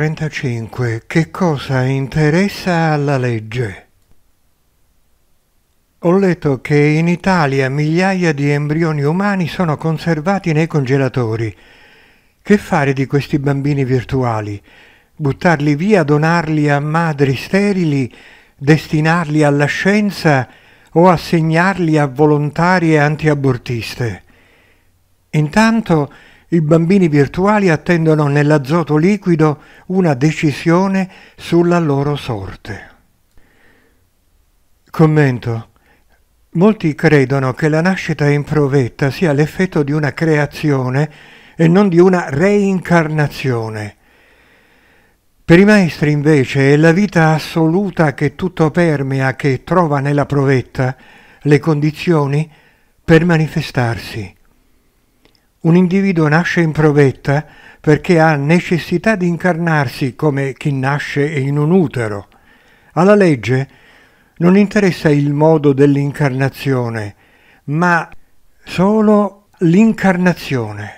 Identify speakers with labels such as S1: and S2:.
S1: 35. Che cosa interessa alla legge? Ho letto che in Italia migliaia di embrioni umani sono conservati nei congelatori. Che fare di questi bambini virtuali? Buttarli via, donarli a madri sterili, destinarli alla scienza o assegnarli a volontarie antiabortiste? Intanto i bambini virtuali attendono nell'azoto liquido una decisione sulla loro sorte. Commento. Molti credono che la nascita in provetta sia l'effetto di una creazione e non di una reincarnazione. Per i maestri invece è la vita assoluta che tutto permea, che trova nella provetta le condizioni per manifestarsi un individuo nasce in provetta perché ha necessità di incarnarsi come chi nasce in un utero. Alla legge non interessa il modo dell'incarnazione, ma solo l'incarnazione.